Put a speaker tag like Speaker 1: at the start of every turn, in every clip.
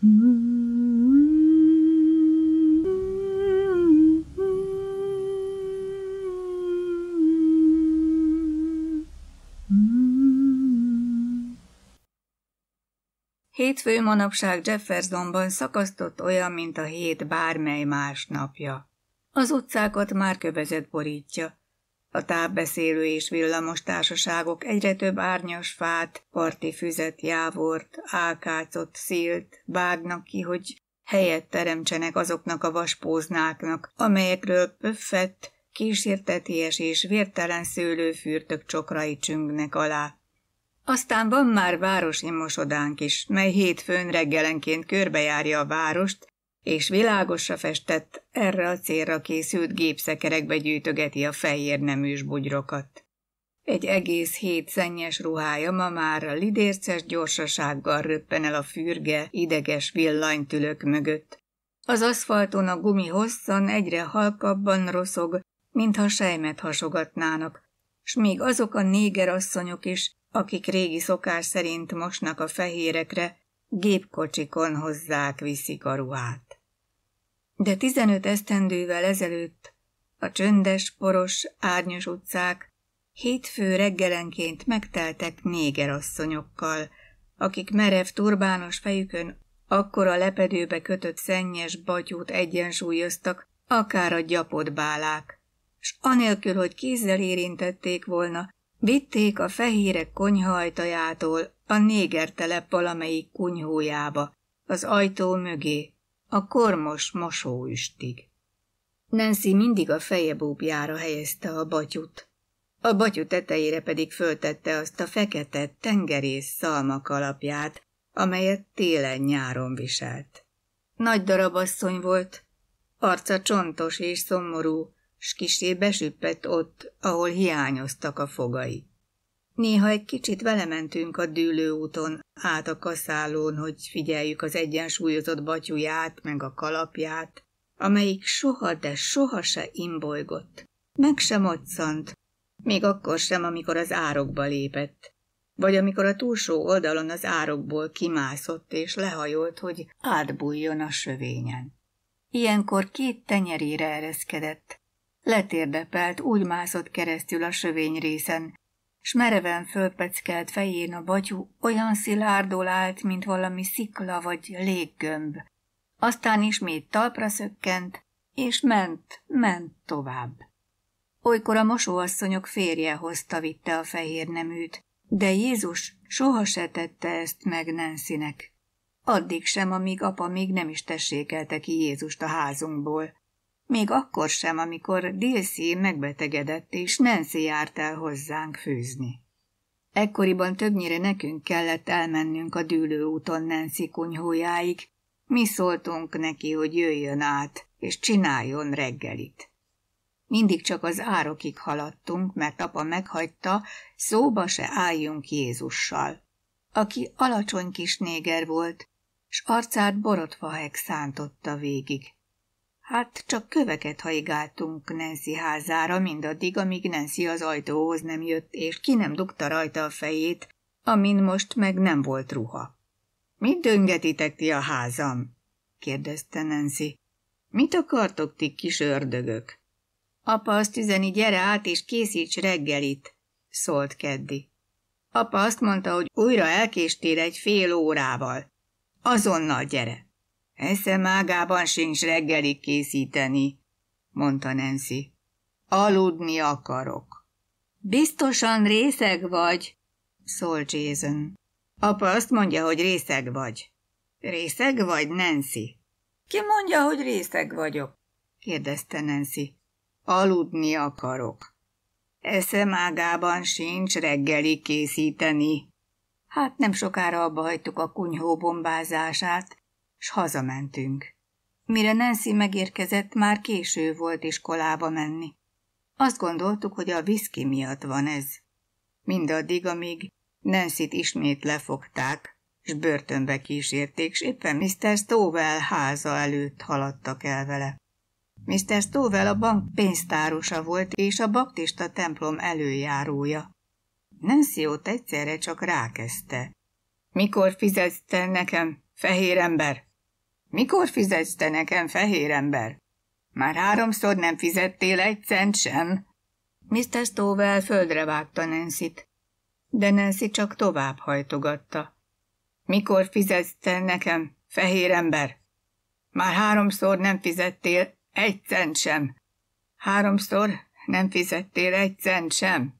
Speaker 1: Hétfő manapság Jeffersonban szakasztott olyan, mint a hét bármely más napja. Az utcákat már kövezet borítja, a távbeszélő és villamos társaságok egyre több árnyas fát, parti füzet, jávort, ákácot, szílt, vágnak ki, hogy helyet teremtsenek azoknak a vaspóznáknak, amelyekről pöffett, kísérteties és vértelen szőlőfürtök csokrai csüngnek alá. Aztán van már városi mosodánk is, mely hétfőn reggelenként körbejárja a várost, és világosra festett, erre a célra készült gépszekerekbe gyűjtögeti a fehér neműs bugyrokat. Egy egész hét szennyes ruhája ma már a lidérces gyorsasággal röppen el a fürge, ideges villanytülök mögött. Az aszfalton a gumi hosszan egyre halkabban roszog, mintha sejmet hasogatnának, s még azok a néger asszonyok is, akik régi szokás szerint mosnak a fehérekre, gépkocsikon hozzák viszik a ruhát. De tizenöt esztendővel ezelőtt a csöndes, poros, árnyos utcák hétfő reggelenként megteltek négerasszonyokkal, akik merev turbános fejükön akkora lepedőbe kötött szennyes batyút egyensúlyoztak, akár a gyapott bálák, s anélkül, hogy kézzel érintették volna, Vitték a fehérek konyhaajtajától a négertelep valamelyik kunyhójába, az ajtó mögé, a kormos mosóüstig. Nancy mindig a feje búbjára helyezte a batyut. A batyú tetejére pedig föltette azt a fekete tengerész szalmak alapját, amelyet télen-nyáron viselt. Nagy asszony volt, arca csontos és szomorú, s kisé besüppett ott, ahol hiányoztak a fogai. Néha egy kicsit velementünk a dűlő úton, át a kaszálón, hogy figyeljük az egyensúlyozott batyuját, meg a kalapját, amelyik soha, de soha se imbolygott. Meg sem otszant, még akkor sem, amikor az árokba lépett, vagy amikor a túlsó oldalon az árokból kimászott és lehajolt, hogy átbújjon a sövényen. Ilyenkor két tenyerére ereszkedett, letérdepelt, úgy mászott keresztül a sövény részen, s mereven fölpeckelt fején a batyú olyan szilárdul állt, mint valami szikla vagy léggömb. Aztán ismét talpra szökkent, és ment, ment tovább. Olykor a mosóasszonyok férje hozta vitte a fehér neműt, de Jézus soha se tette ezt meg Nancynek. Addig sem, amíg apa még nem is tessékelte ki Jézust a házunkból még akkor sem, amikor Dilsey megbetegedett, és Nancy járt el hozzánk főzni. Ekkoriban többnyire nekünk kellett elmennünk a úton Nancy kunyhójáig, mi szóltunk neki, hogy jöjjön át, és csináljon reggelit. Mindig csak az árokig haladtunk, mert apa meghagyta, szóba se álljunk Jézussal, aki alacsony kis néger volt, s arcát borotfahek szántotta végig. Hát csak köveket hajgáltunk Nancy házára mindaddig, amíg Nancy az ajtóhoz nem jött, és ki nem dugta rajta a fejét, amin most meg nem volt ruha. Mit döngetitek ti a házam? kérdezte Nancy. Mit akartok ti kis ördögök? Apa azt üzeni, gyere át és készíts reggelit, szólt Keddi. Apa azt mondta, hogy újra elkéstél egy fél órával. Azonnal gyere! Esze mágában sincs reggelig készíteni, mondta Nancy. Aludni akarok. Biztosan részeg vagy, szól Jason. Apa azt mondja, hogy részeg vagy. Részeg vagy, Nancy? Ki mondja, hogy részeg vagyok? kérdezte Nancy. Aludni akarok. Esze mágában sincs reggeli készíteni. Hát nem sokára abba hagytuk a kunyhó bombázását, s hazamentünk. Mire Nancy megérkezett, már késő volt iskolába menni. Azt gondoltuk, hogy a viszki miatt van ez. Mindaddig, amíg nancy ismét lefogták, s börtönbe kísérték, s éppen Mr. Stowell háza előtt haladtak el vele. Mr. Stowell a bank pénztárosa volt, és a baptista templom előjárója. Nancy ott egyszerre csak rákezdte. Mikor fizetsz te nekem, fehér ember? Mikor fizetsz te nekem, fehér ember? Már háromszor nem fizettél egy cent sem. Mr. Stowell földre vágta nancy -t. de Nancy csak tovább hajtogatta. Mikor fizetsz te nekem, fehér ember? Már háromszor nem fizettél egy cent sem. Háromszor nem fizettél egy cent sem.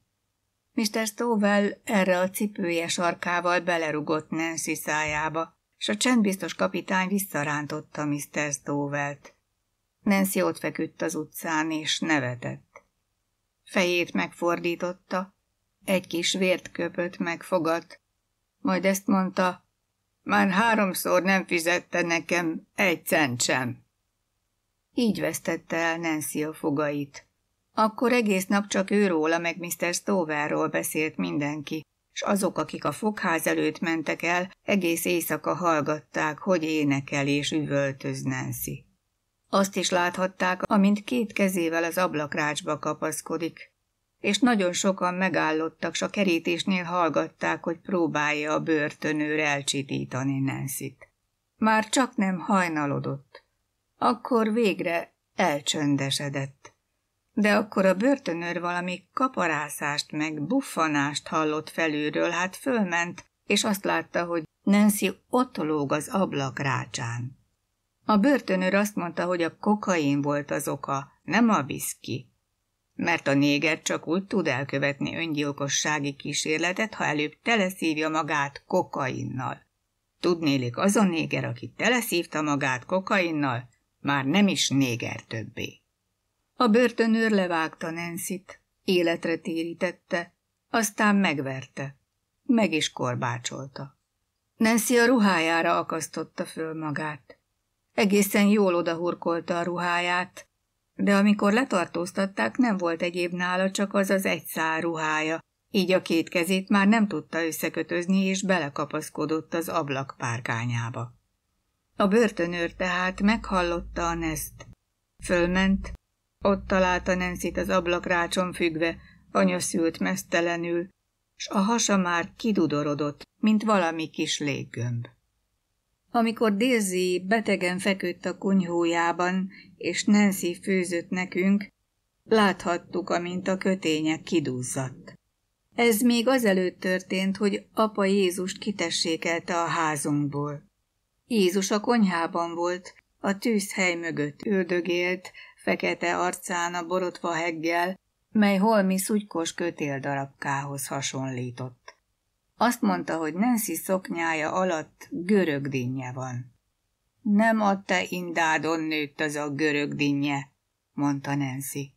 Speaker 1: Mr. Stowell erre a cipője sarkával belerugott Nancy szájába és a csendbiztos kapitány visszarántotta Mr. Stowelt. Nancy ott feküdt az utcán, és nevetett. Fejét megfordította, egy kis vért köpött meg fogat, majd ezt mondta, már háromszor nem fizette nekem egy cent sem. Így vesztette el Nancy a fogait. Akkor egész nap csak őróla meg Mr. Stowellról beszélt mindenki s azok, akik a fogház előtt mentek el, egész éjszaka hallgatták, hogy énekel és üvöltöz Nancy. Azt is láthatták, amint két kezével az ablakrácsba kapaszkodik, és nagyon sokan megállottak, s a kerítésnél hallgatták, hogy próbálja a börtönőr elcsitítani nancy -t. Már csak nem hajnalodott. Akkor végre elcsöndesedett. De akkor a börtönőr valami kaparászást meg buffanást hallott felülről, hát fölment, és azt látta, hogy Nancy ott lóg az ablak rácsán. A börtönőr azt mondta, hogy a kokain volt az oka, nem a viszki. Mert a néger csak úgy tud elkövetni öngyilkossági kísérletet, ha előbb teleszívja magát kokainnal. Tudnélik, az a néger, aki teleszívta magát kokainnal, már nem is néger többé. A börtönőr levágta Nancy-t, életre térítette, aztán megverte, meg is korbácsolta. Nancy a ruhájára akasztotta föl magát. Egészen jól odahurkolta a ruháját, de amikor letartóztatták, nem volt egyéb nála, csak az az egy szár ruhája, így a két kezét már nem tudta összekötözni, és belekapaszkodott az ablak párkányába. A börtönőr tehát meghallotta a neszt. Fölment, ott találta Nancy-t az ablakrácson függve, anya szült mesztelenül, s a hasa már kidudorodott, mint valami kis léggömb. Amikor Dézi betegen feküdt a kunyhójában, és Nancy főzött nekünk, láthattuk, amint a kötények kiduzzadt. Ez még azelőtt történt, hogy apa Jézust kitessékelte a házunkból. Jézus a konyhában volt, a tűzhely mögött üldögélt, fekete arcán a borotva heggel, mely holmi szutykos kötél darabkához hasonlított. Azt mondta, hogy Nancy szoknyája alatt görög van. Nem a te indádon nőtt az a görög mondta Nancy.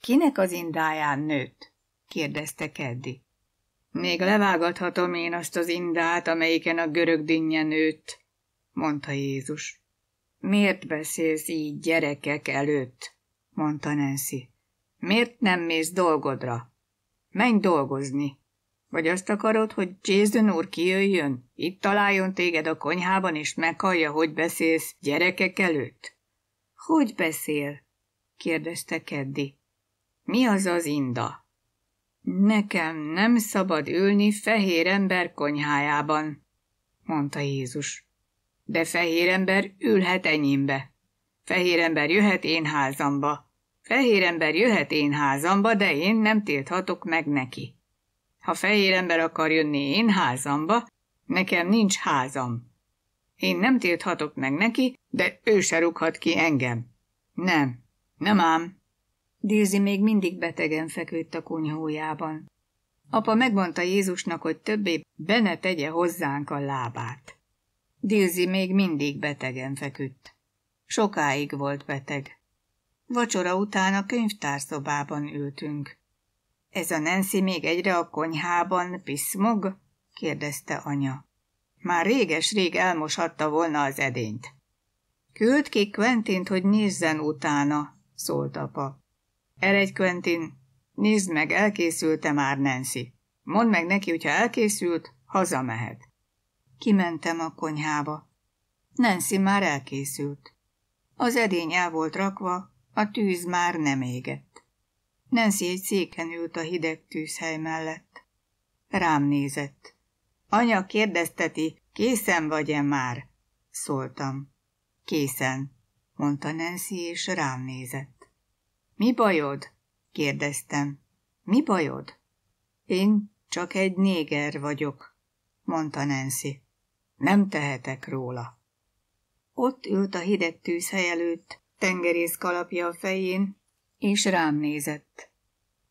Speaker 1: Kinek az indáján nőtt? kérdezte Keddi. Még levágathatom én azt az indát, amelyiken a görög nőtt, mondta Jézus. Miért beszélsz így gyerekek előtt? mondta Nancy. Miért nem mész dolgodra? Menj dolgozni. Vagy azt akarod, hogy Jason úr kijöjjön, itt találjon téged a konyhában, és meghallja, hogy beszélsz gyerekek előtt? Hogy beszél? kérdezte Keddi. Mi az az inda? Nekem nem szabad ülni fehér ember konyhájában, mondta Jézus. De fehér ember ülhet enyémbe. Fehér ember jöhet én házamba. Fehér ember jöhet én házamba, de én nem tilthatok meg neki. Ha fehér ember akar jönni én házamba, nekem nincs házam. Én nem tilthatok meg neki, de ő se rúghat ki engem. Nem, nem ám. Dízi még mindig betegen feküdt a kunyhójában. Apa megmondta Jézusnak, hogy többé be ne tegye hozzánk a lábát. Dilzi még mindig betegen feküdt. Sokáig volt beteg. Vacsora után a könyvtárszobában ültünk. Ez a Nancy még egyre a konyhában piszmog? kérdezte anya. Már réges-rég elmoshatta volna az edényt. Küld ki Quentint, hogy nézzen utána, szólt apa. Eredj, Quentin, nézd meg, elkészült-e már Nancy. Mondd meg neki, hogyha elkészült, hazamehet. Kimentem a konyhába. Nancy már elkészült. Az edény el volt rakva, a tűz már nem égett. Nancy egy széken ült a hideg tűzhely mellett. Rám nézett. Anya kérdezteti, készen vagy-e már? Szóltam. Készen, mondta Nancy, és rám nézett. Mi bajod? kérdeztem. Mi bajod? Én csak egy néger vagyok, mondta Nancy nem tehetek róla. Ott ült a hideg tűzhely előtt, tengerész kalapja a fején, és rám nézett.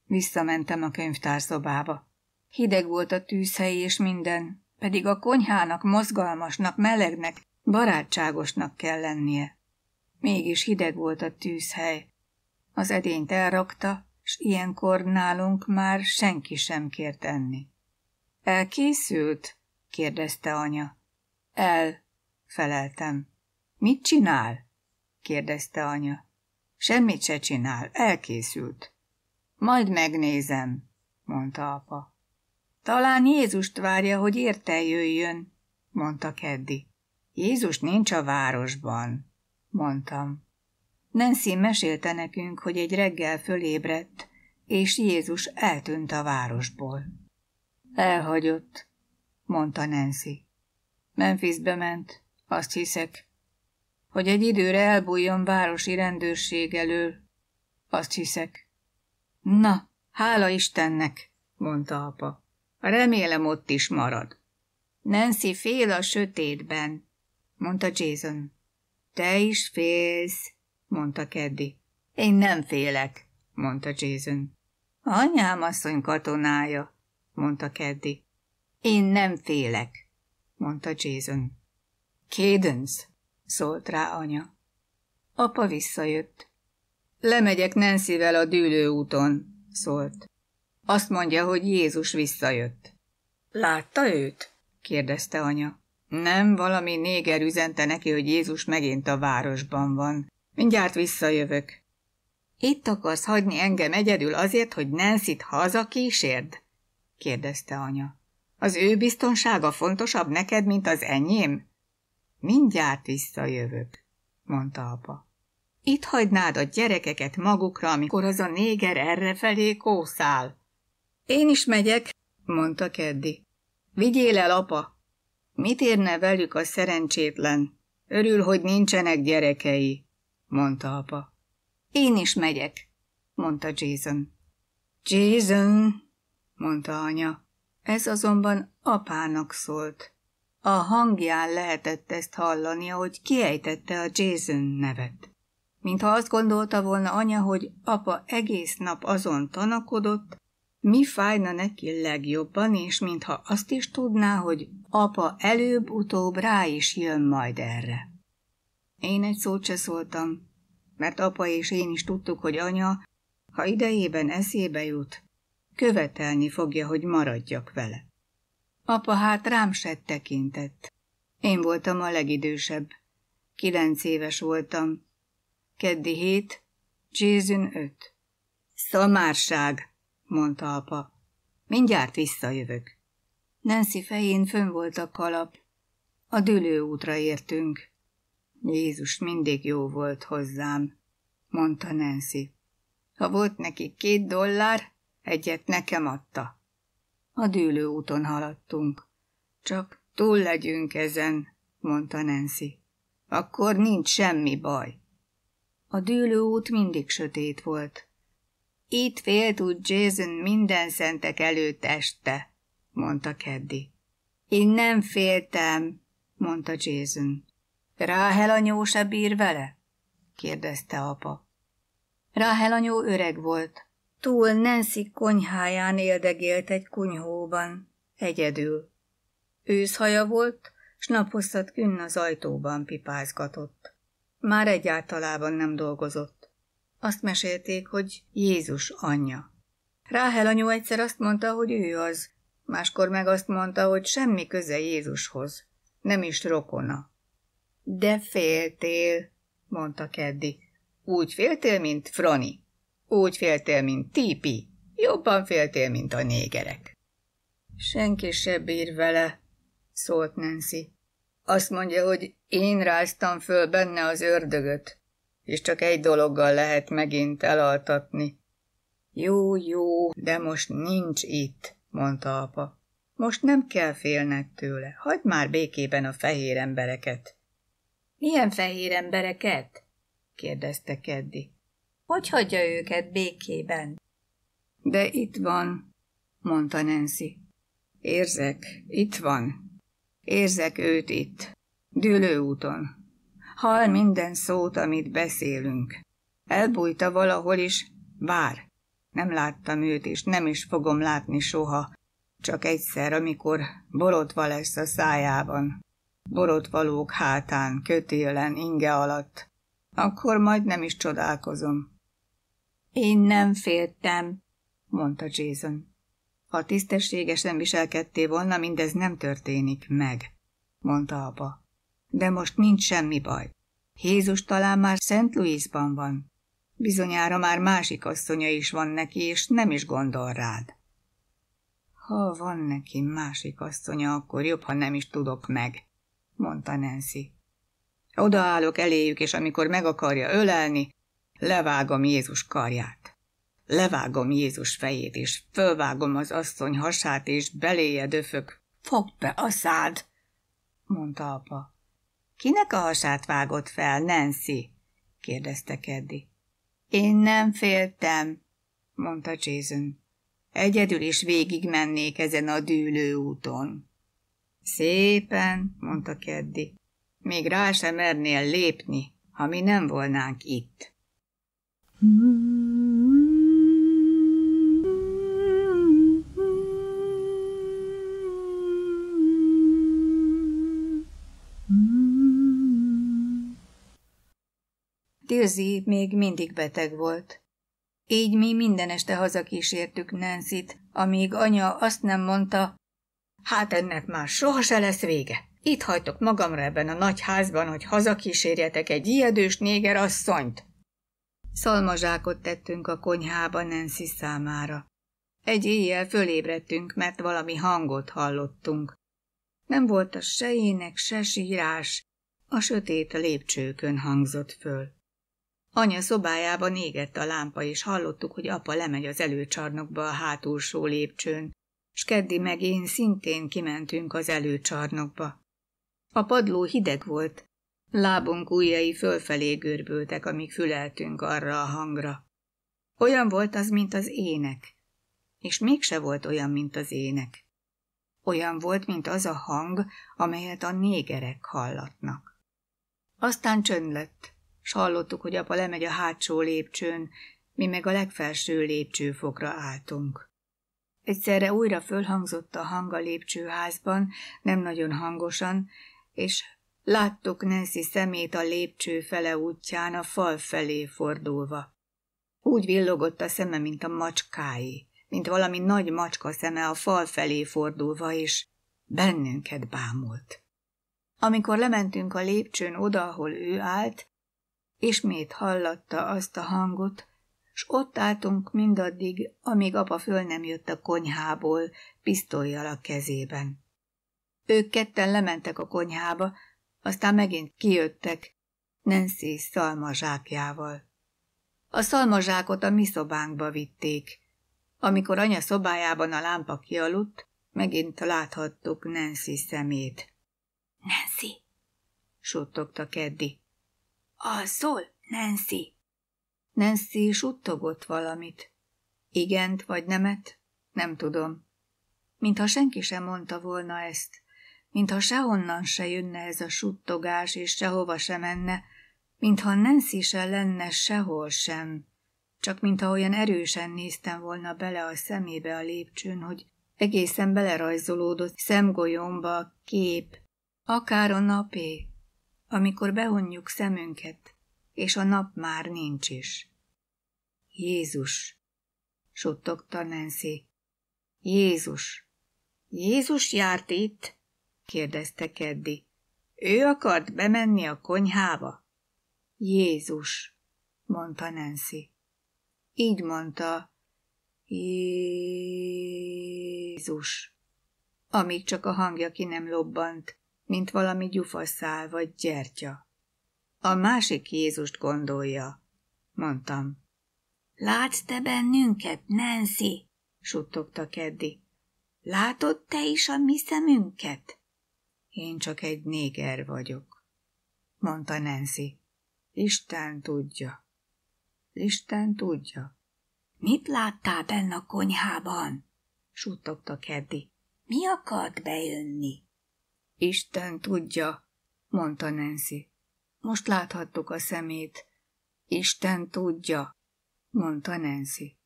Speaker 1: Visszamentem a könyvtárszobába. Hideg volt a tűzhely és minden, pedig a konyhának mozgalmasnak, melegnek, barátságosnak kell lennie. Mégis hideg volt a tűzhely. Az edényt elrakta, s ilyenkor nálunk már senki sem kért enni. Elkészült? kérdezte anya. El, feleltem. Mit csinál? kérdezte anya. Semmit se csinál, elkészült. Majd megnézem, mondta apa. Talán Jézust várja, hogy érte jöjjön, mondta Keddi. Jézus nincs a városban, mondtam. Nancy mesélte nekünk, hogy egy reggel fölébredt, és Jézus eltűnt a városból. Elhagyott, mondta Nancy. Memphisbe ment, azt hiszek. Hogy egy időre elbújjon városi rendőrség elől, azt hiszek. Na, hála Istennek, mondta apa. Remélem ott is marad. Nancy fél a sötétben, mondta Jason. Te is félsz, mondta Keddi. Én nem félek, mondta Jason. Anyám asszony katonája, mondta Keddi. Én nem félek mondta Jason. Cadence, szólt rá anya. Apa visszajött. Lemegyek Nancyvel a dűlő úton, szólt. Azt mondja, hogy Jézus visszajött. Látta őt? kérdezte anya. Nem, valami néger üzente neki, hogy Jézus megint a városban van. Mindjárt visszajövök. Itt akarsz hagyni engem egyedül azért, hogy Nancy-t haza kísérd? kérdezte anya. Az ő biztonsága fontosabb neked, mint az enyém? Mindjárt visszajövök, mondta apa. Itt hagynád a gyerekeket magukra, amikor az a néger errefelé kószál. Én is megyek, mondta Keddi. Vigyél el, apa! Mit érne velük a szerencsétlen? Örül, hogy nincsenek gyerekei, mondta apa. Én is megyek, mondta Jason. Jason, mondta anya. Ez azonban apának szólt. A hangján lehetett ezt hallani, ahogy kiejtette a Jason nevet. Mintha azt gondolta volna anya, hogy apa egész nap azon tanakodott, mi fájna neki legjobban, és mintha azt is tudná, hogy apa előbb-utóbb rá is jön majd erre. Én egy szót se szóltam, mert apa és én is tudtuk, hogy anya, ha idejében eszébe jut, követelni fogja, hogy maradjak vele. Apa hát rám se tekintett. Én voltam a legidősebb. Kilenc éves voltam. Keddi hét, Jézün öt. Szamárság, mondta apa. Mindjárt visszajövök. Nancy fején fönn volt a kalap. A dülő útra értünk. Jézus mindig jó volt hozzám, mondta Nancy. Ha volt neki két dollár, Egyet nekem adta. A dűlő úton haladtunk. Csak túl legyünk ezen, mondta Nancy. Akkor nincs semmi baj. A dűlő út mindig sötét volt. Itt félt út Jason minden szentek előtt este, mondta Keddi. Én nem féltem, mondta Jason. Ráhel anyó se bír vele? kérdezte apa. Ráhel anyó öreg volt, Túl Nancy konyháján éldegélt egy kunyhóban, egyedül. Őszhaja volt, s naphosszat künn az ajtóban pipázgatott. Már egyáltalában nem dolgozott. Azt mesélték, hogy Jézus anyja. Ráhel anyu egyszer azt mondta, hogy ő az, máskor meg azt mondta, hogy semmi köze Jézushoz, nem is rokona. De féltél, mondta Keddi. Úgy féltél, mint Froni. Úgy féltél, mint típi, Jobban féltél, mint a négerek. Senki se bír vele, szólt Nancy. Azt mondja, hogy én ráztam föl benne az ördögöt, és csak egy dologgal lehet megint elaltatni. Jó, jó, de most nincs itt, mondta apa. Most nem kell félned tőle, hagyd már békében a fehér embereket. Milyen fehér embereket? kérdezte Keddi hogy hagyja őket békében. De itt van, mondta Nancy. Érzek, itt van. Érzek őt itt, úton. Hall minden szót, amit beszélünk. Elbújta valahol is, vár. Nem láttam őt, és nem is fogom látni soha. Csak egyszer, amikor borotva lesz a szájában. Borotvalók hátán, kötélen, inge alatt. Akkor majd nem is csodálkozom. Én nem féltem, mondta Jason. Ha tisztességesen viselkedtél volna, mindez nem történik meg, mondta apa. De most nincs semmi baj. Jézus talán már Szent Louisban van. Bizonyára már másik asszonya is van neki, és nem is gondol rád. Ha van neki másik asszonya, akkor jobb, ha nem is tudok meg, mondta Nancy. Odaállok eléjük, és amikor meg akarja ölelni, levágom Jézus karját. Levágom Jézus fejét, és fölvágom az asszony hasát, és beléje döfök. Fogd be a szád! mondta apa. Kinek a hasát vágott fel, Nancy? kérdezte Keddi. Én nem féltem, mondta Jason. Egyedül is végigmennék ezen a dűlő úton. Szépen, mondta Keddi. Még rá sem mernél lépni, ha mi nem volnánk itt. Tilzi még mindig beteg volt. Így mi minden este hazakísértük Nancy-t, amíg anya azt nem mondta, hát ennek már soha se lesz vége. Itt hagytok magamra ebben a nagy házban, hogy hazakísérjetek egy ijedős néger asszonyt. Szalmazsákot tettünk a konyhába Nancy számára. Egy éjjel fölébredtünk, mert valami hangot hallottunk. Nem volt a se ének, se sírás, a sötét lépcsőkön hangzott föl. Anya szobájában égett a lámpa, és hallottuk, hogy apa lemegy az előcsarnokba a hátulsó lépcsőn, s Keddi meg én szintén kimentünk az előcsarnokba. A padló hideg volt, Lábunk ujjai fölfelé görbültek, amíg füleltünk arra a hangra. Olyan volt az, mint az ének, és mégse volt olyan, mint az ének. Olyan volt, mint az a hang, amelyet a négerek hallatnak. Aztán csönd lett, s hallottuk, hogy apa lemegy a hátsó lépcsőn, mi meg a legfelső lépcsőfokra álltunk. Egyszerre újra fölhangzott a hang a lépcsőházban, nem nagyon hangosan, és Láttuk Nancy szemét a lépcső fele útján a fal felé fordulva. Úgy villogott a szeme, mint a macskái, mint valami nagy macska szeme a fal felé fordulva, és bennünket bámult. Amikor lementünk a lépcsőn oda, ahol ő állt, ismét hallatta azt a hangot, s ott álltunk mindaddig, amíg apa föl nem jött a konyhából, pisztolyjal a kezében. Ők ketten lementek a konyhába, aztán megint kijöttek Nancy szalmazsákjával. A szalmazsákot a mi szobánkba vitték. Amikor anya szobájában a lámpa kialudt, megint láthattuk Nancy szemét. Nancy, suttogta Keddi. Alszol, Nancy? Nancy suttogott valamit. Igent vagy nemet? Nem tudom. Mintha senki sem mondta volna ezt mintha sehonnan se jönne ez a suttogás, és sehova se menne, mintha Nancy se lenne sehol sem. Csak mintha olyan erősen néztem volna bele a szemébe a lépcsőn, hogy egészen belerajzolódott szemgolyomba a kép, akár a napé, amikor behonjuk szemünket, és a nap már nincs is. Jézus, suttogta Nancy. Jézus. Jézus járt itt? kérdezte Keddi. Ő akart bemenni a konyhába? Jézus, mondta Nancy. Így mondta, Jézus, amíg csak a hangja ki nem lobbant, mint valami gyufaszál vagy gyertya. A másik Jézust gondolja, mondtam. Látsz te bennünket, Nancy? suttogta Keddi. Látod te is a mi szemünket? Én csak egy néger vagyok, mondta Nancy. Isten tudja. Isten tudja. Mit láttál benne a konyhában? suttogta Keddi. Mi akart bejönni? Isten tudja, mondta Nancy. Most láthattuk a szemét. Isten tudja, mondta Nancy.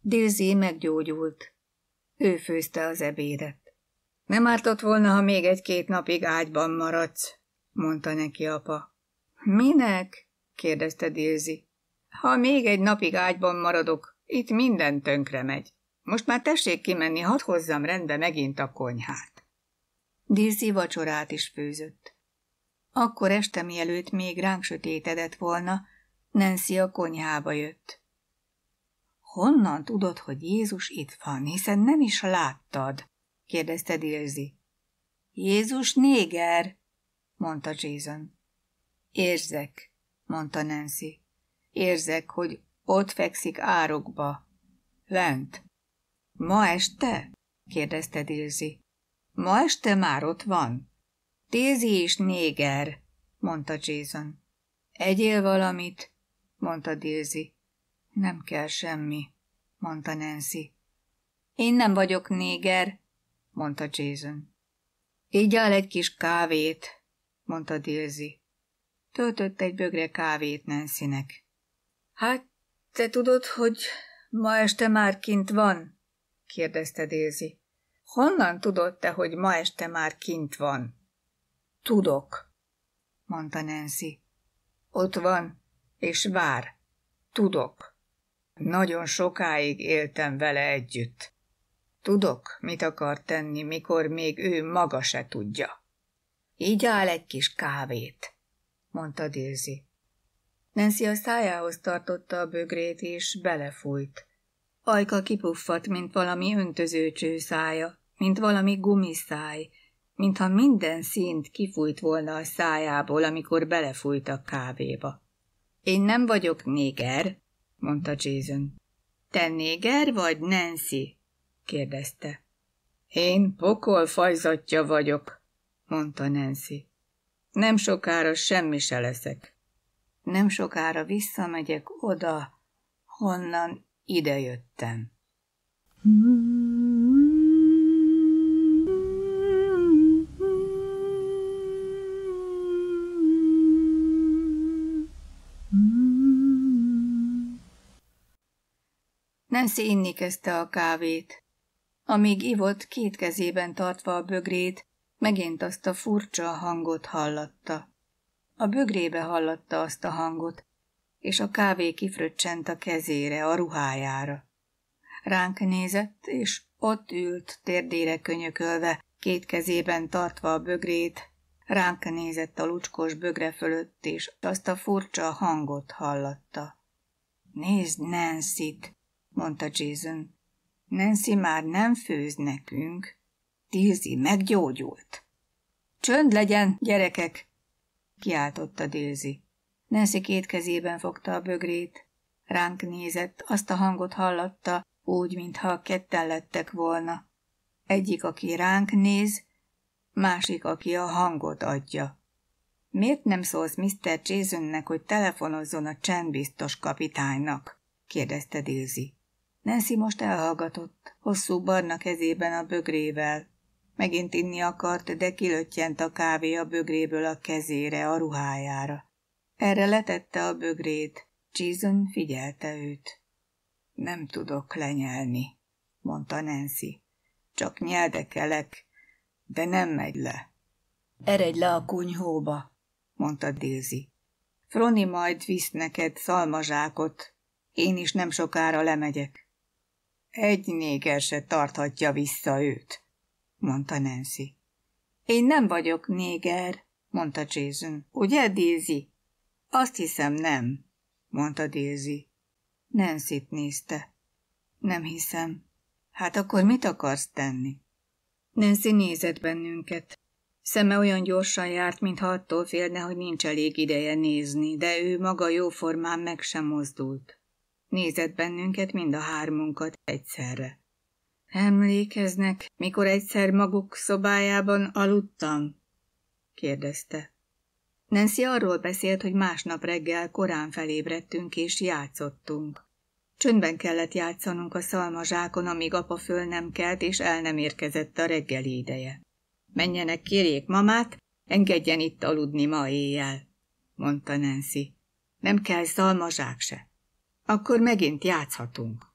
Speaker 1: Dilzi meggyógyult. Ő főzte az ebédet. Nem ártott volna, ha még egy-két napig ágyban maradsz, mondta neki apa. Minek? kérdezte Dilzi. Ha még egy napig ágyban maradok, itt minden tönkre megy. Most már tessék kimenni, hadd hozzam rendbe megint a konyhát. Dilzi vacsorát is főzött. Akkor este mielőtt még ránk sötétedett volna, Nancy a konyhába jött. Honnan tudod, hogy Jézus itt van, hiszen nem is láttad? kérdezte Dilzi. Jézus néger, mondta Jason. Érzek, mondta Nancy. Érzek, hogy ott fekszik árokba. Lent. Ma este? kérdezte Dilzi. Ma este már ott van. Dézi is néger, mondta Jason. Egyél valamit, mondta Dilzi. Nem kell semmi, mondta Nancy. Én nem vagyok néger, mondta Jason. áll egy kis kávét, mondta Dilzi. Töltött egy bögre kávét -nek. Hát, te tudod, hogy ma este már kint van? kérdezte Dilzi. Honnan tudod te, hogy ma este már kint van? Tudok, mondta Nancy. Ott van, és vár. Tudok. Nagyon sokáig éltem vele együtt. Tudok, mit akar tenni, mikor még ő maga se tudja. áll egy kis kávét, mondta Dilzi. Nancy a szájához tartotta a bögrét, és belefújt. Ajka kipuffadt, mint valami öntözőcső szája, mint valami gumiszáj, mintha minden szint kifújt volna a szájából, amikor belefújt a kávéba. Én nem vagyok néger, mondta Jason. Te néger vagy Nancy? kérdezte. Én pokol fajzatja vagyok, mondta Nancy. Nem sokára semmi se leszek. Nem sokára visszamegyek oda, honnan idejöttem. Nancy inni kezdte a kávét amíg ivott két kezében tartva a bögrét, megint azt a furcsa hangot hallatta. A bögrébe hallatta azt a hangot, és a kávé kifröccsent a kezére, a ruhájára. Ránk nézett, és ott ült, térdére könyökölve, két kezében tartva a bögrét, ránk nézett a lucskos bögre fölött, és azt a furcsa hangot hallatta. Nézd nancy mondta Jason. Nancy már nem főz nekünk. Tilzi meggyógyult. Csönd legyen, gyerekek! kiáltotta Dilzi. Nancy két kezében fogta a bögrét. Ránk nézett, azt a hangot hallatta, úgy, mintha ketten lettek volna. Egyik, aki ránk néz, másik, aki a hangot adja. Miért nem szólsz Mr. Jasonnek, hogy telefonozzon a csendbiztos kapitánynak? kérdezte Dilzi. Nancy most elhallgatott, hosszú barna kezében a bögrével. Megint inni akart, de kilöttyent a kávé a bögréből a kezére, a ruhájára. Erre letette a bögrét. Jason figyelte őt. Nem tudok lenyelni, mondta Nancy. Csak nyeldekelek, de nem megy le. Eredj le a kunyhóba, mondta Dilzi. Froni majd visz neked szalmazsákot. Én is nem sokára lemegyek. Egy néger se tarthatja vissza őt, mondta Nancy. Én nem vagyok néger, mondta Jason. Ugye, Daisy? Azt hiszem nem, mondta Daisy. nancy nézte. Nem hiszem. Hát akkor mit akarsz tenni? Nancy nézett bennünket. Szeme olyan gyorsan járt, mintha attól félne, hogy nincs elég ideje nézni, de ő maga jóformán meg sem mozdult. Nézett bennünket mind a hármunkat egyszerre. Emlékeznek, mikor egyszer maguk szobájában aludtam? kérdezte. Nancy arról beszélt, hogy másnap reggel korán felébredtünk és játszottunk. Csöndben kellett játszanunk a szalmazsákon, amíg apa föl nem kelt, és el nem érkezett a reggeli ideje. Menjenek, kérjék mamát, engedjen itt aludni ma éjjel, mondta Nancy. Nem kell szalmazsák se. Akkor megint játszhatunk.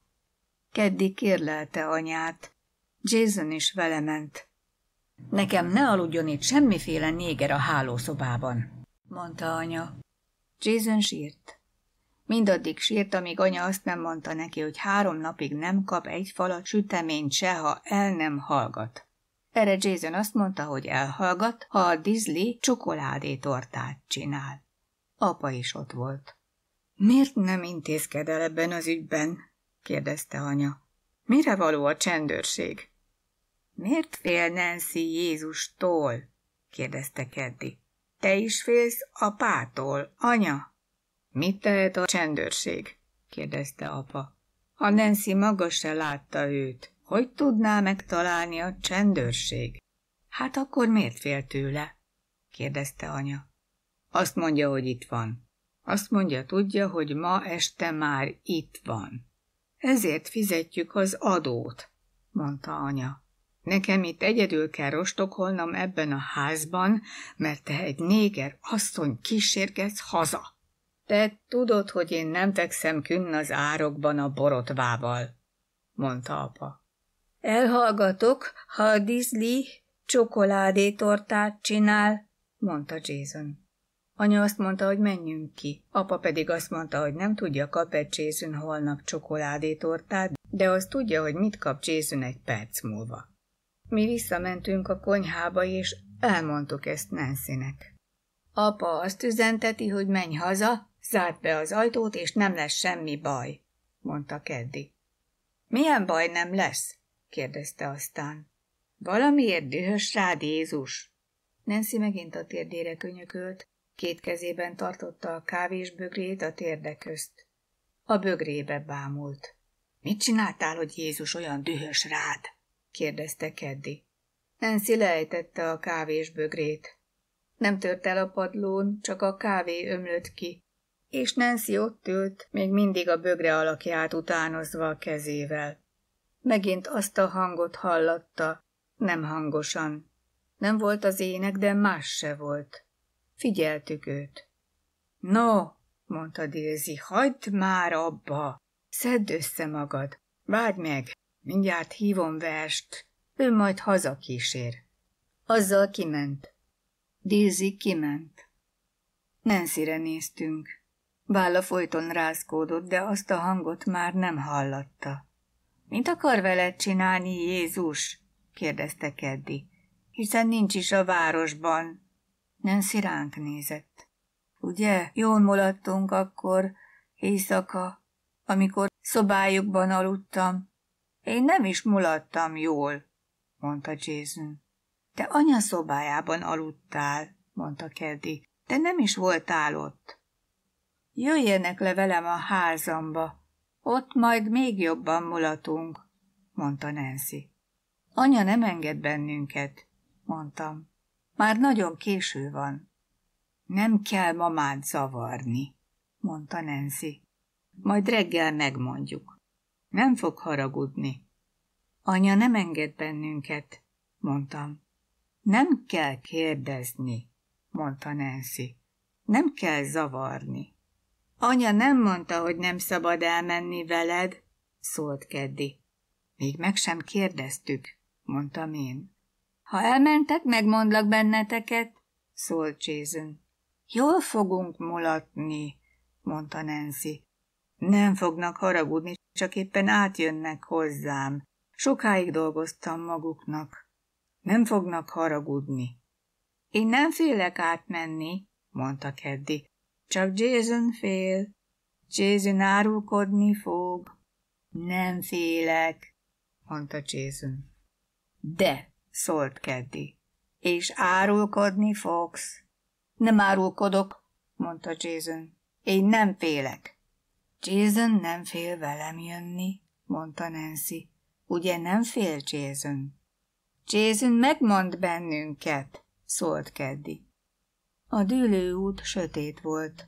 Speaker 1: Keddi kérlelte anyát. Jason is vele ment. Nekem ne aludjon itt semmiféle néger a hálószobában, mondta anya. Jason sírt. Mindaddig sírt, amíg anya azt nem mondta neki, hogy három napig nem kap egy falat süteményt se, ha el nem hallgat. Erre Jason azt mondta, hogy elhallgat, ha a Disney csokoládé tortát csinál. Apa is ott volt. Miért nem intézkedel ebben az ügyben? kérdezte anya. Mire való a csendőrség? Miért fél Nancy Jézustól? kérdezte Keddi. Te is félsz apától, anya? Mit tehet a csendőrség? kérdezte apa. Ha Nancy maga se látta őt. Hogy tudná megtalálni a csendőrség? Hát akkor miért fél tőle? kérdezte anya. Azt mondja, hogy itt van. Azt mondja, tudja, hogy ma este már itt van. Ezért fizetjük az adót, mondta anya. Nekem itt egyedül kell rostokolnom ebben a házban, mert te egy néger asszony kísérgetsz haza. Te tudod, hogy én nem tekszem künn az árokban a borotvával, mondta apa. Elhallgatok, ha a Disney csokoládétortát csinál, mondta Jason. Anya azt mondta, hogy menjünk ki. Apa pedig azt mondta, hogy nem tudja, kap egy Jason holnap csokoládétortát, de az tudja, hogy mit kap Jason egy perc múlva. Mi visszamentünk a konyhába, és elmondtuk ezt -nek. Apa azt üzenteti, hogy menj haza, zárd be az ajtót, és nem lesz semmi baj, mondta Keddi. Milyen baj nem lesz? kérdezte aztán. Valamiért dühös rád Jézus. Nancy megint a térdére könyökölt, Két kezében tartotta a kávésbögrét a térde közt. A bögrébe bámult. Mit csináltál, hogy Jézus olyan dühös rád? kérdezte Keddi. Nancy leejtette a kávésbögrét. Nem tört el a padlón, csak a kávé ömlött ki, és Nancy ott ült, még mindig a bögre alakját utánozva a kezével. Megint azt a hangot hallatta, nem hangosan. Nem volt az ének, de más se volt. Figyeltük őt. No, mondta Dilzi, hagyd már abba. Szedd össze magad. várj meg, mindjárt hívom verst. Ő majd kísér. Azzal kiment. Dilzi kiment. Nancyre néztünk. Bála folyton rázkódott, de azt a hangot már nem hallatta. Mint akar veled csinálni Jézus? kérdezte Keddi. Hiszen nincs is a városban. Nancy ránk nézett. Ugye, jól mulattunk akkor, éjszaka, amikor szobájukban aludtam. Én nem is mulattam jól, mondta Jason. Te anya szobájában aludtál, mondta Keddi. Te nem is voltál ott. Jöjjenek le velem a házamba, ott majd még jobban mulatunk, mondta Nancy.
Speaker 2: Anya nem enged
Speaker 1: bennünket, mondtam. Már nagyon késő van. Nem kell mamát zavarni, mondta Nancy. Majd reggel megmondjuk. Nem fog haragudni. Anya nem enged bennünket, mondtam. Nem kell kérdezni, mondta Nancy. Nem kell zavarni. Anya nem mondta, hogy nem szabad elmenni veled, szólt Keddi. Még meg sem kérdeztük, mondtam én. Ha elmentek, megmondlak benneteket, szólt Jason. Jól fogunk mulatni, mondta Nancy. Nem fognak haragudni, csak éppen átjönnek hozzám. Sokáig dolgoztam maguknak. Nem fognak haragudni. Én nem félek átmenni, mondta Keddi. Csak Jason fél. Jason árulkodni fog. Nem félek, mondta Jason. De, szólt Keddi. És árulkodni fogsz? Nem árulkodok, mondta Jason. Én nem félek. Jason nem fél velem jönni, mondta Nancy. Ugye nem fél Jason? Jason megmond bennünket, szólt Keddi. A dűlő út sötét volt.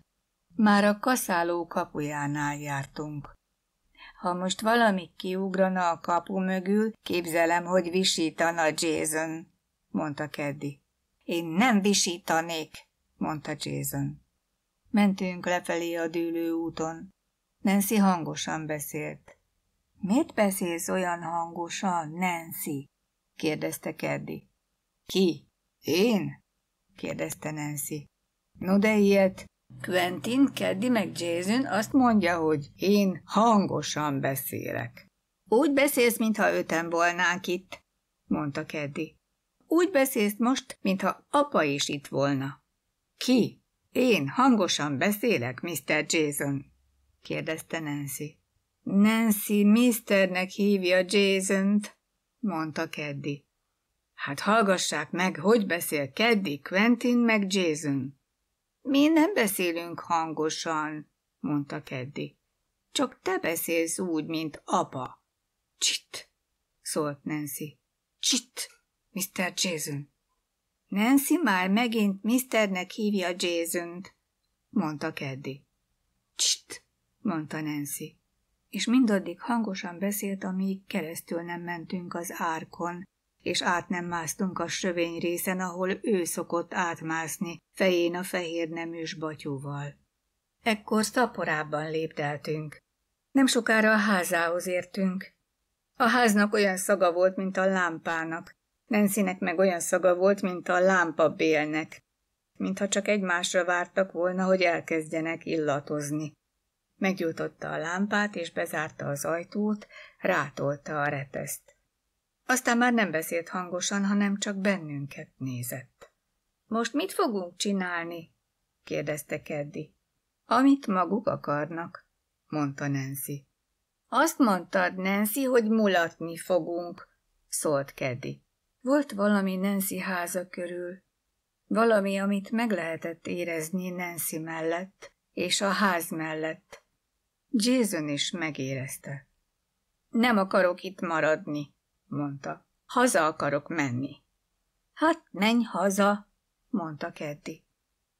Speaker 1: Már a kaszáló kapujánál jártunk. Ha most valami kiugrana a kapu mögül, képzelem, hogy visítana Jason, mondta Keddi. Én nem visítanék, mondta Jason. Mentünk lefelé a dűlő úton. Nancy hangosan beszélt. Miért beszélsz olyan hangosan, Nancy? kérdezte Keddi. Ki? Én? kérdezte Nancy. No de ilyet Quentin, Keddi meg Jason azt mondja, hogy én hangosan beszélek. Úgy beszélsz, mintha öten volnánk itt, mondta Keddi. Úgy beszélsz most, mintha apa is itt volna. Ki? Én hangosan beszélek, Mr. Jason? kérdezte Nancy. Nancy Misternek hívja Jason-t, mondta Keddi. Hát hallgassák meg, hogy beszél Keddi, Quentin meg Jason. Mi nem beszélünk hangosan, mondta Keddi. Csak te beszélsz úgy, mint apa. Csit, szólt Nancy. Csit, Mr. Jason. Nancy már megint Misternek hívja Jason-t, mondta Keddi. Csit, mondta Nancy. És mindaddig hangosan beszélt, amíg keresztül nem mentünk az árkon, és át nem másztunk a sövény részen, ahol ő szokott átmászni, fején a fehér neműs batyúval. Ekkor szaporában lépteltünk. Nem sokára a házához értünk. A háznak olyan szaga volt, mint a lámpának, Nenszinek meg olyan szaga volt, mint a lámpa bélnek, mintha csak egymásra vártak volna, hogy elkezdjenek illatozni. Megjutotta a lámpát, és bezárta az ajtót, rátolta a reteszt. Aztán már nem beszélt hangosan, hanem csak bennünket nézett. Most mit fogunk csinálni? kérdezte Keddi. Amit maguk akarnak, mondta Nancy. Azt mondtad, Nancy, hogy mulatni fogunk, szólt Keddi. Volt valami Nancy háza körül, valami, amit meg lehetett érezni Nancy mellett és a ház mellett. Jason is megérezte. Nem akarok itt maradni, mondta. Haza akarok menni. Hát menj haza, mondta Keddi.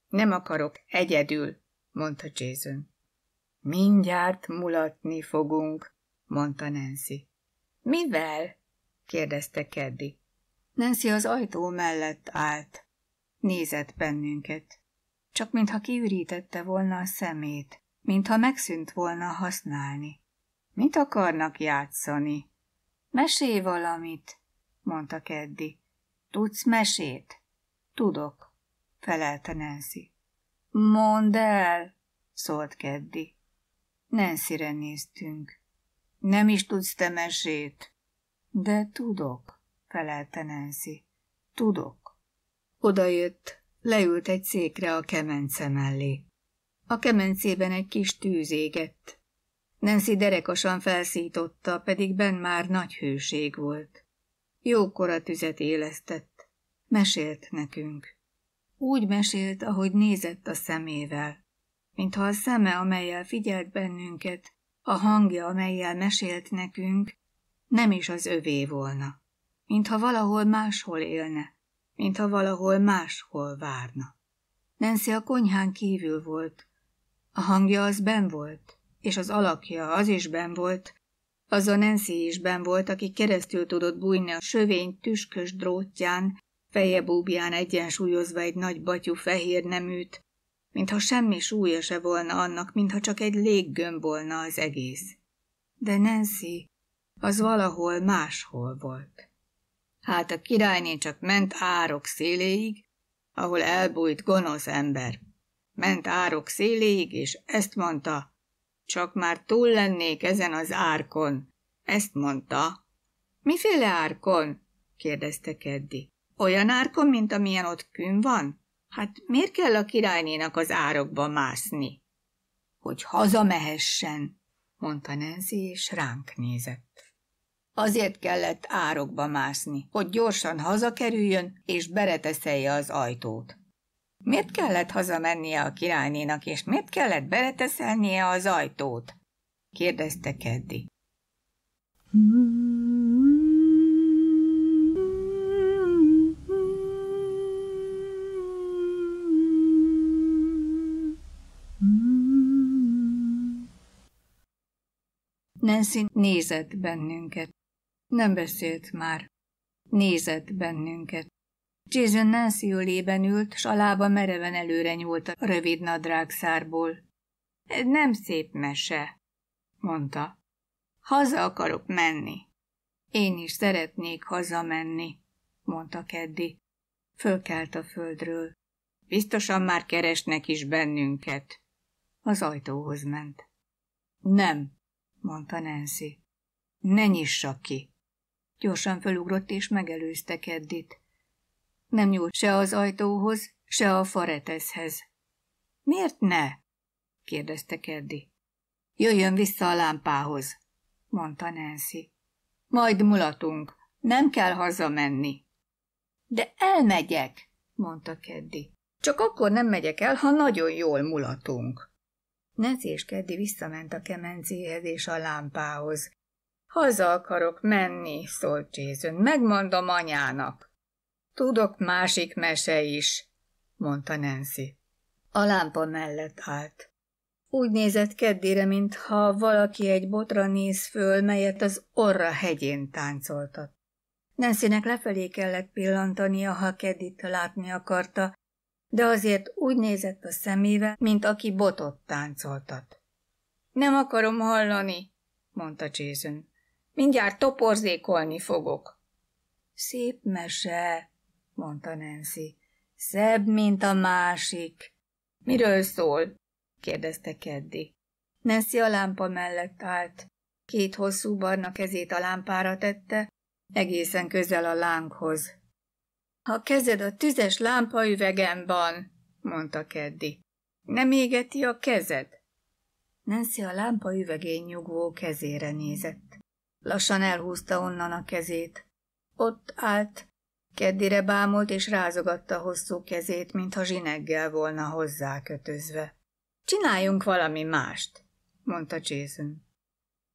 Speaker 1: Nem akarok egyedül, mondta Jason. Mindjárt mulatni fogunk, mondta Nancy. Mivel? kérdezte Keddi. Nancy az ajtó mellett állt. Nézett bennünket. Csak mintha kiürítette volna a szemét, mintha megszűnt volna használni. Mit akarnak játszani? Mesélj valamit, mondta Keddi. Tudsz mesét? Tudok, felelte Nancy. Mondd el, szólt Keddi. Nancyre néztünk. Nem is tudsz te mesét. De tudok, felelte Nancy. Tudok. Odajött, leült egy székre a kemence mellé. A kemencében egy kis tűz égett. Nancy derekosan felszította, pedig Ben már nagy hőség volt. Jókora tüzet élesztett. Mesélt nekünk. Úgy mesélt, ahogy nézett a szemével, mintha a szeme, amelyel figyelt bennünket, a hangja, amelyel mesélt nekünk, nem is az övé volna, mintha valahol máshol élne, mintha valahol máshol várna. Nancy a konyhán kívül volt, a hangja az ben volt, és az alakja az is ben volt. Az a Nancy is ben volt, aki keresztül tudott bújni a sövény tüskös drótján, feje búbján egyensúlyozva egy nagy batyú fehér neműt, mintha semmi súlya se volna annak, mintha csak egy léggömb volna az egész. De Nancy, az valahol máshol volt. Hát a királyné csak ment árok széléig, ahol elbújt gonosz ember. Ment árok széléig, és ezt mondta, csak már túl lennék ezen az árkon. Ezt mondta. Miféle árkon? kérdezte Keddi. Olyan árkon, mint amilyen ott kün van? Hát miért kell a királynénak az árokba mászni? Hogy hazamehessen, mondta Nancy, és ránk nézett. Azért kellett árokba mászni, hogy gyorsan hazakerüljön, és bereteszelje az ajtót. Miért kellett hazamennie a királynénak, és miért kellett beleteszelnie az ajtót? kérdezte Keddi. Nancy nézett bennünket. Nem beszélt már. Nézett bennünket. Jason Nancy ölében ült, s a lába mereven előre nyúlt a rövid nadrág szárból. Ez nem szép mese, mondta. Haza akarok menni. Én is szeretnék hazamenni, mondta Keddi. Fölkelt a földről. Biztosan már keresnek is bennünket. Az ajtóhoz ment. Nem, mondta Nancy. Ne nyissa ki. Gyorsan fölugrott és megelőzte Keddit nem nyúl se az ajtóhoz, se a faretezhez. Miért ne? kérdezte Keddi. Jöjjön vissza a lámpához, mondta Nancy. Majd mulatunk, nem kell hazamenni. De elmegyek, mondta Keddi. Csak akkor nem megyek el, ha nagyon jól mulatunk. Nancy és Keddi visszament a kemencéhez és a lámpához. Haza akarok menni, szólt Jason, megmondom anyának. Tudok másik mese is, mondta Nancy. A lámpa mellett állt. Úgy nézett keddére, mintha valaki egy botra néz föl, melyet az orra hegyén táncoltat. Nancynek lefelé kellett pillantania, ha Keddit látni akarta, de azért úgy nézett a szemébe, mint aki botot táncoltat. Nem akarom hallani, mondta Jason. Mindjárt toporzékolni fogok. Szép mese, mondta Nancy. Szebb, mint a másik. Miről szól? kérdezte Keddi. Nancy a lámpa mellett állt. Két hosszú barna kezét a lámpára tette, egészen közel a lánghoz. A kezed a tüzes lámpa üvegen van, mondta Keddi. Nem égeti a kezed? Nancy a lámpa üvegén nyugvó kezére nézett. Lassan elhúzta onnan a kezét. Ott állt, Keddire bámult és rázogatta hosszú kezét, mintha zsineggel volna hozzá kötözve. Csináljunk valami mást, mondta Jason.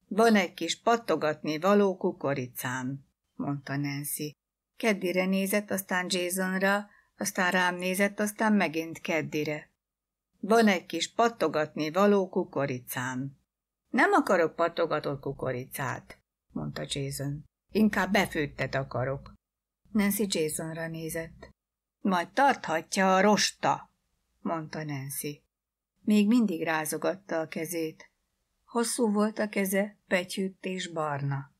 Speaker 1: Van egy kis pattogatni való kukoricám, mondta Nancy. Keddire nézett, aztán Jasonra, aztán rám nézett, aztán megint Keddire. Van egy kis pattogatni való kukoricám. Nem akarok pattogatott kukoricát, mondta Jason. Inkább befőttet akarok. Nancy Jasonra nézett. Majd tarthatja a rosta, mondta Nancy. Még mindig rázogatta a kezét. Hosszú volt a keze, petyűtt és barna.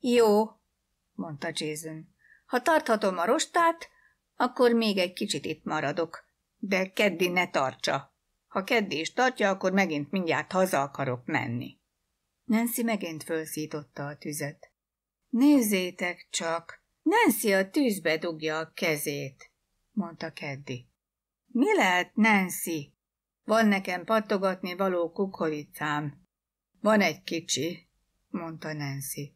Speaker 1: Jó, mondta Jason. Ha tarthatom a rostát, akkor még egy kicsit itt maradok. De keddi ne tartsa. Ha keddi is tartja, akkor megint mindjárt haza akarok menni. Nancy megint fölszította a tüzet. Nézzétek csak, Nancy a tűzbe dugja a kezét, mondta Keddi. Mi lehet, Nancy? Van nekem pattogatni való kukoricám. Van egy kicsi, mondta Nancy.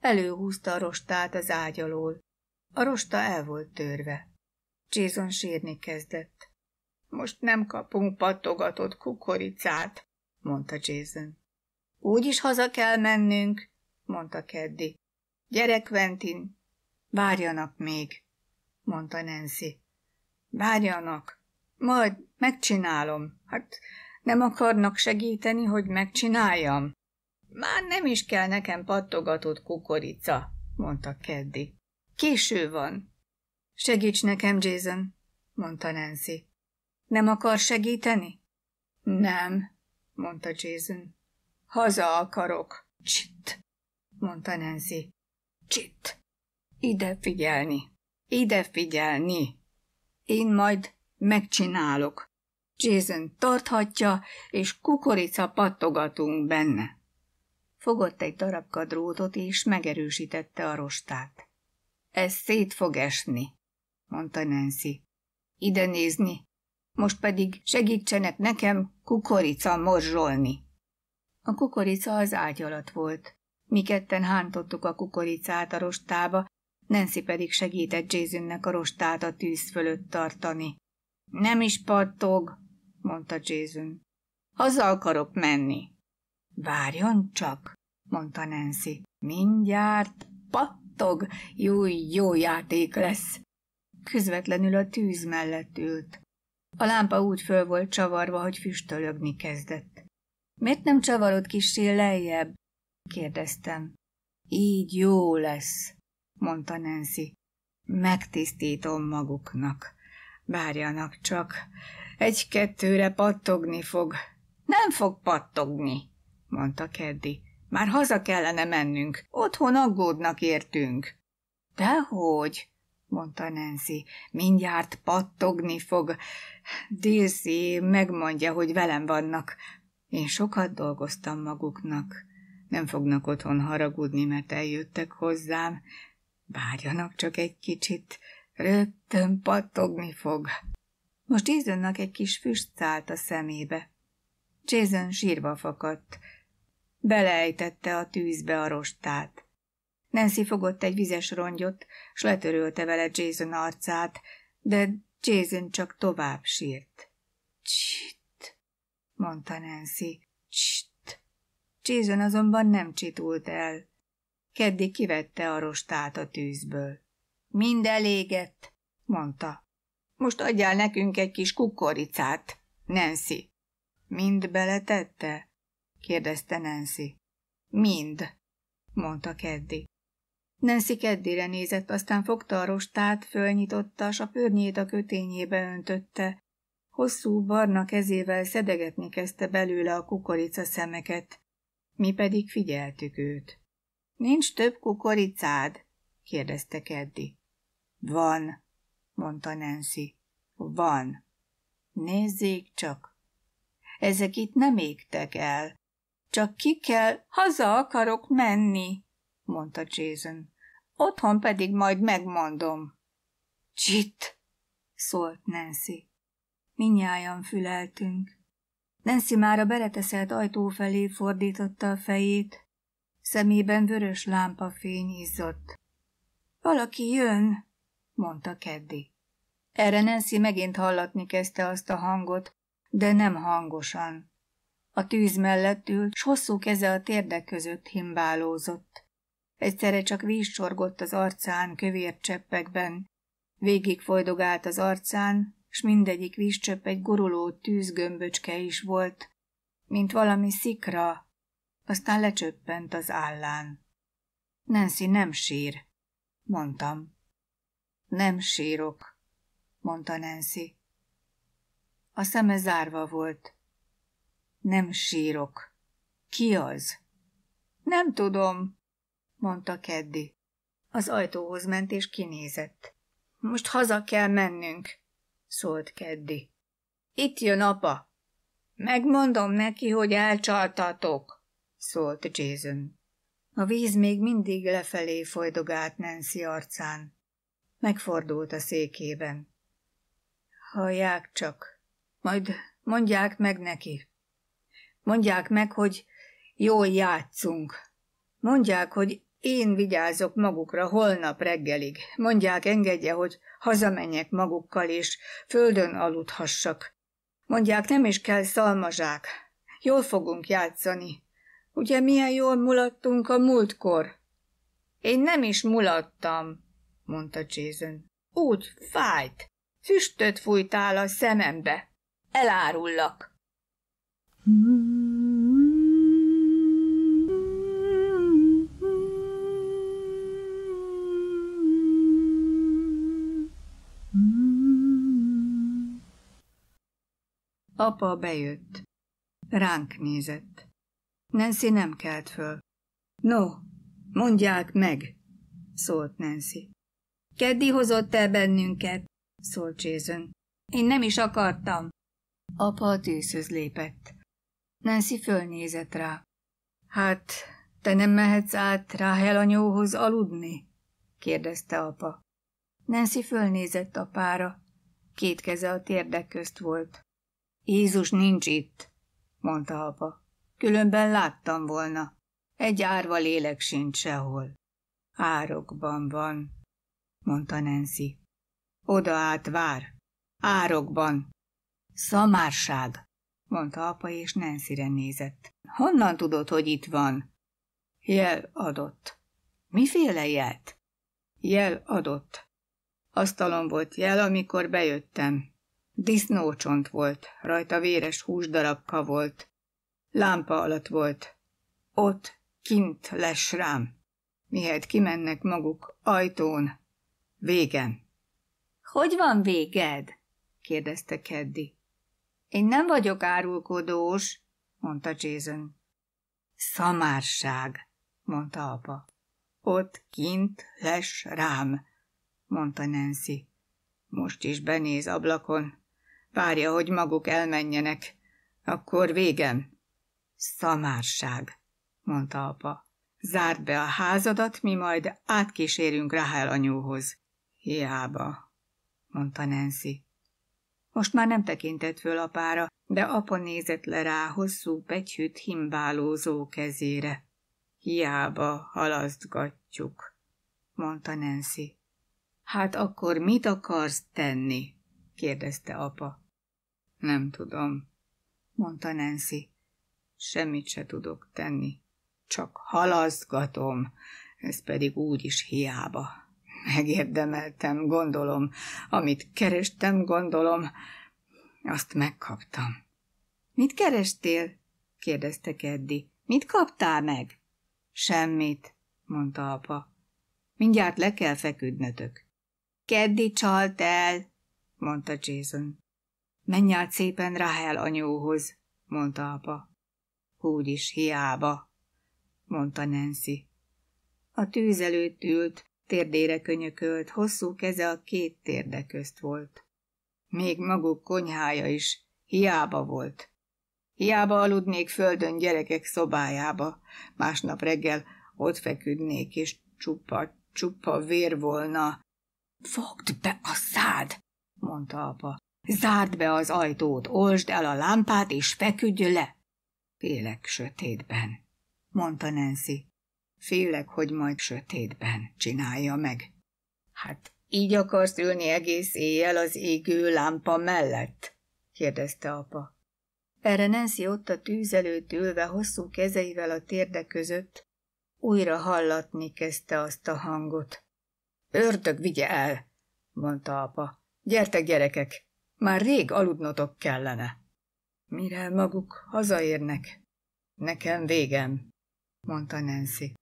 Speaker 1: Előhúzta a rostát az ágy alól. A rosta el volt törve. Jason sírni kezdett. Most nem kapunk pattogatott kukoricát, mondta Jason. Úgy is haza kell mennünk, mondta Keddi. Gyerek, Ventin, Várjanak még, mondta Nancy. Várjanak, majd megcsinálom. Hát nem akarnak segíteni, hogy megcsináljam. Már nem is kell nekem pattogatott kukorica, mondta Keddi. Késő van. Segíts nekem, Jason, mondta Nancy. Nem akar segíteni? Nem, mondta Jason. Haza akarok. Csitt, mondta Nancy. Csitt. Ide figyelni! Ide figyelni! Én majd megcsinálok. Jason tarthatja, és kukorica pattogatunk benne. Fogott egy darabka drótot, és megerősítette a rostát. Ez szét fog esni, mondta Nancy. Ide nézni, most pedig segítsenek nekem kukorica morzsolni. A kukorica az ágy alatt volt. Mi ketten hántottuk a kukoricát a rostába, Nancy pedig segített Jasonnek a rostát a tűz fölött tartani. Nem is pattog, mondta Jason. Haza akarok menni. Várjon csak, mondta Nancy. Mindjárt pattog, jó, jó játék lesz. Közvetlenül a tűz mellett ült. A lámpa úgy föl volt csavarva, hogy füstölögni kezdett. Miért nem csavarod kissé lejjebb? kérdeztem. Így jó lesz, mondta Nancy. Megtisztítom maguknak. Bárjanak csak. Egy-kettőre pattogni fog. Nem fog pattogni, mondta Keddi. Már haza kellene mennünk. Otthon aggódnak értünk. Dehogy, mondta Nancy. Mindjárt pattogni fog. Dilszi megmondja, hogy velem vannak. Én sokat dolgoztam maguknak. Nem fognak otthon haragudni, mert eljöttek hozzám, Várjanak csak egy kicsit, rögtön pattogni fog. Most Jasonnak egy kis füst szállt a szemébe. Jason sírva fakadt. Beleejtette a tűzbe a rostát. Nancy fogott egy vizes rongyot, s letörölte vele Jason arcát, de Jason csak tovább sírt. Csit, mondta Nancy. Csit. Jason azonban nem csitult el. Keddi kivette a rostát a tűzből. Mind elégett, mondta. Most adjál nekünk egy kis kukoricát, Nancy. Mind beletette? kérdezte Nancy. Mind, mondta Keddi. Nancy Keddire nézett, aztán fogta a rostát, fölnyitotta, s a pörnyét a kötényébe öntötte. Hosszú, barna kezével szedegetni kezdte belőle a kukorica szemeket. Mi pedig figyeltük őt. Nincs több kukoricád? kérdezte Keddi. Van, mondta Nancy. Van. Nézzék csak. Ezek itt nem égtek el. Csak ki kell, haza akarok menni, mondta Jason. Otthon pedig majd megmondom. Csit, szólt Nancy. Minnyájan füleltünk. Nancy már a bereteszelt ajtó felé fordította a fejét, Szemében vörös lámpa fény izzott. Valaki jön, mondta Keddi. Erre Nancy megint hallatni kezdte azt a hangot, de nem hangosan. A tűz mellett ült, s hosszú keze a térdek között himbálózott. Egyszerre csak víz csorgott az arcán kövér cseppekben. Végig folydogált az arcán, s mindegyik vízcsöpp egy guruló tűzgömböcske is volt, mint valami szikra, aztán lecsöppent az állán. Nancy nem sír, mondtam. Nem sírok, mondta Nancy. A szeme zárva volt. Nem sírok. Ki az? Nem tudom, mondta Keddi. Az ajtóhoz ment és kinézett. Most haza kell mennünk, szólt Keddi. Itt jön apa. Megmondom neki, hogy elcsaltatok szólt Jason. A víz még mindig lefelé folydogált Nancy arcán. Megfordult a székében. Hallják csak, majd mondják meg neki. Mondják meg, hogy jól játszunk. Mondják, hogy én vigyázok magukra holnap reggelig. Mondják, engedje, hogy hazamenjek magukkal, és földön aludhassak. Mondják, nem is kell szalmazsák. Jól fogunk játszani. Ugye milyen jól mulattunk a múltkor? Én nem is mulattam, mondta Jason. Úgy fájt. Füstöt fújtál a szemembe. Elárullak. Apa bejött. Ránk nézett. Nancy nem kelt föl. No, mondják meg, szólt Nancy. Keddi hozott el bennünket, szólt Jason. Én nem is akartam. Apa a tűzhöz lépett. Nancy fölnézett rá. Hát, te nem mehetsz át Ráhel anyóhoz aludni? kérdezte apa. Nancy fölnézett apára. Két keze a térdek közt volt. Jézus nincs itt, mondta apa különben láttam volna. Egy árva lélek sincs sehol. Árokban van, mondta Nancy. Oda át vár. Árokban. Szamárság, mondta apa, és nancy nézett. Honnan tudod, hogy itt van? Jel adott. Miféle jelt? Jel adott. Asztalon volt jel, amikor bejöttem. Disznócsont volt, rajta véres húsdarabka volt lámpa alatt volt. Ott, kint lesz rám. Mihelyt kimennek maguk ajtón. Végen. Hogy van véged? kérdezte Keddi. Én nem vagyok árulkodós, mondta Jason. Szamárság, mondta apa. Ott kint lesz rám, mondta Nancy. Most is benéz ablakon. Várja, hogy maguk elmenjenek. Akkor végem. Szamárság, mondta apa. Zárd be a házadat, mi majd átkísérünk Rahel Anyóhoz. Hiába, mondta Nancy. Most már nem tekintett föl apára, de apa nézett le rá hosszú, pegyhűt himbálózó kezére. Hiába halasztgatjuk, mondta Nancy. Hát akkor mit akarsz tenni? kérdezte apa. Nem tudom, mondta Nancy. Semmit se tudok tenni. Csak halaszgatom, ez pedig úgy is hiába. Megérdemeltem, gondolom, amit kerestem, gondolom, azt megkaptam. Mit kerestél? kérdezte Keddi. Mit kaptál meg? Semmit, mondta apa. Mindjárt le kell feküdnötök. Keddi csalt el, mondta Jason. Menj át szépen Rahel anyóhoz, mondta apa is hiába, mondta Nancy. A tűz előtt ült, térdére könyökölt, hosszú keze a két térde közt volt. Még maguk konyhája is hiába volt. Hiába aludnék földön gyerekek szobájába, másnap reggel ott feküdnék, és csupa, csupa vér volna. Fogd be a szád, mondta apa. Zárd be az ajtót, olsd el a lámpát, és feküdj le. Félek sötétben, mondta Nancy. Félek, hogy majd sötétben csinálja meg. Hát így akarsz ülni egész éjjel az égő lámpa mellett? kérdezte apa. Erre Nancy ott a tűz előtt ülve hosszú kezeivel a térde között újra hallatni kezdte azt a hangot. Ördög vigye el, mondta apa. Gyertek, gyerekek, már rég aludnotok kellene. Mire maguk hazaérnek, nekem végem, mondta Nancy.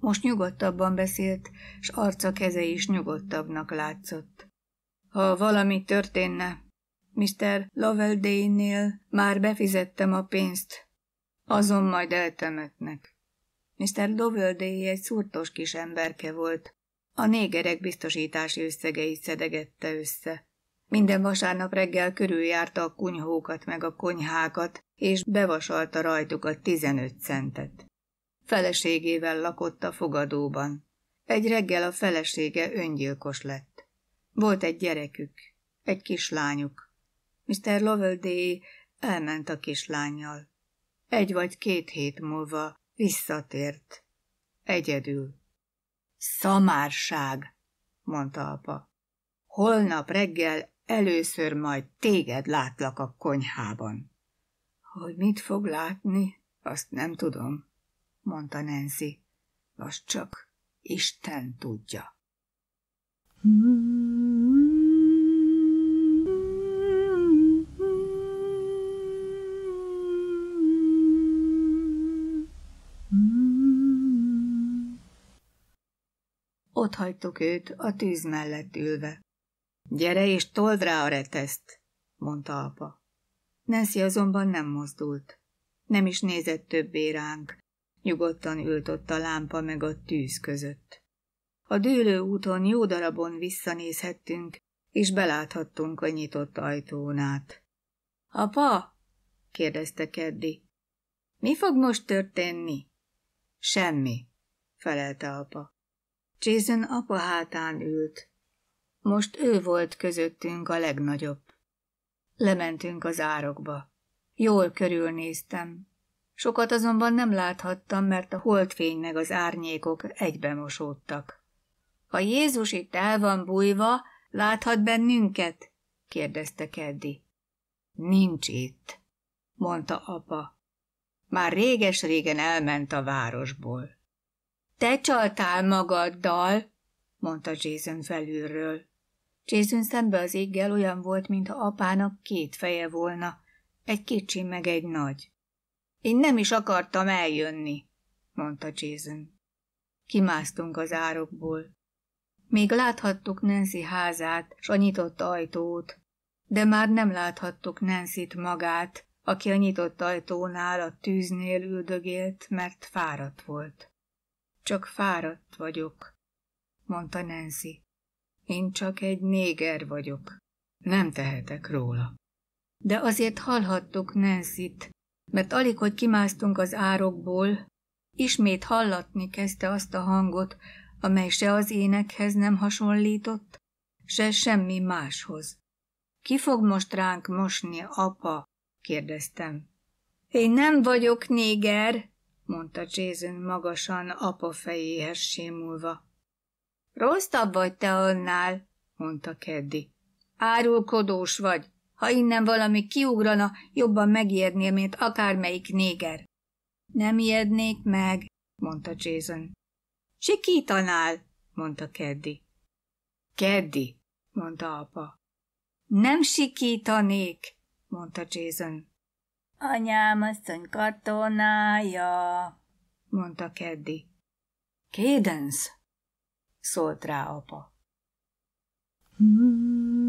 Speaker 1: Most nyugodtabban beszélt, s arca keze is nyugodtabbnak látszott. Ha valami történne, Mr. Loveldane-nél már befizettem a pénzt, azon majd eltemetnek. Mr. Day egy szurtos kis emberke volt. A négerek biztosítási összegeit szedegette össze. Minden vasárnap reggel járta a kunyhókat meg a konyhákat, és bevasalta rajtuk a tizenöt centet. Feleségével lakott a fogadóban. Egy reggel a felesége öngyilkos lett. Volt egy gyerekük, egy kislányuk. Mr. Lovell elment a kislányjal. Egy vagy két hét múlva visszatért. Egyedül. Szamárság, mondta apa. Holnap reggel először majd téged látlak a konyhában. Hogy mit fog látni, azt nem tudom, mondta Nancy. Az csak Isten tudja. Ott hagytuk őt a tűz mellett ülve. Gyere és told rá a reteszt, mondta apa. Nancy azonban nem mozdult. Nem is nézett többé ránk. Nyugodtan ült ott a lámpa meg a tűz között. A dőlő úton jó darabon visszanézhettünk, és beláthattunk a nyitott ajtón át. Apa? kérdezte Keddi. Mi fog most történni? Semmi, felelte apa. Jason apa hátán ült, most ő volt közöttünk a legnagyobb. Lementünk az árokba. Jól körülnéztem. Sokat azonban nem láthattam, mert a holdfény meg az árnyékok mosódtak. Ha Jézus itt el van bújva, láthat bennünket? kérdezte Keddi. Nincs itt, mondta apa. Már réges-régen elment a városból. Te csaltál magaddal, mondta Jason felülről. Jason szembe az éggel olyan volt, mintha apának két feje volna, egy kicsi meg egy nagy. Én nem is akartam eljönni, mondta Jason. Kimásztunk az árokból. Még láthattuk Nancy házát, s a nyitott ajtót, de már nem láthattuk nancy magát, aki a nyitott ajtónál a tűznél üldögélt, mert fáradt volt. Csak fáradt vagyok, mondta Nancy. Én csak egy néger vagyok. Nem tehetek róla. De azért hallhattuk nancy mert alig, hogy kimásztunk az árokból, ismét hallatni kezdte azt a hangot, amely se az énekhez nem hasonlított, se semmi máshoz. Ki fog most ránk mosni, apa? kérdeztem. Én nem vagyok néger, mondta Jason magasan apa fejéhez sémulva. Rosszabb vagy te annál, mondta Keddi. Árulkodós vagy. Ha innen valami kiugrana, jobban megijednél, mint akármelyik néger. Nem ijednék meg, mondta Jason. Sikítanál, mondta Keddi. Keddi, mondta apa. Nem sikítanék, mondta Jason. Anyám asszony katonája, mondta Keddi. Kédensz, szólt rá apa. Mm.